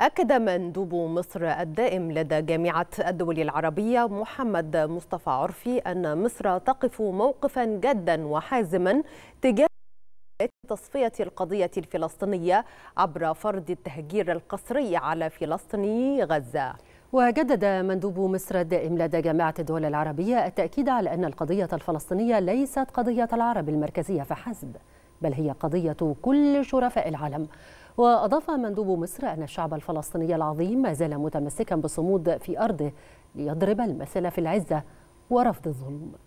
أكد مندوب مصر الدائم لدى جامعة الدول العربية محمد مصطفى عرفي أن مصر تقف موقفا جدا وحازما تجاه تصفية القضية الفلسطينية عبر فرض التهجير القسري على فلسطيني غزة وجدد مندوب مصر الدائم لدى جامعة الدول العربية التأكيد على أن القضية الفلسطينية ليست قضية العرب المركزية فحسب بل هي قضية كل شرفاء العالم وأضاف مندوب مصر أن الشعب الفلسطيني العظيم ما زال متمسكا بالصمود في أرضه ليضرب المثل في العزة ورفض الظلم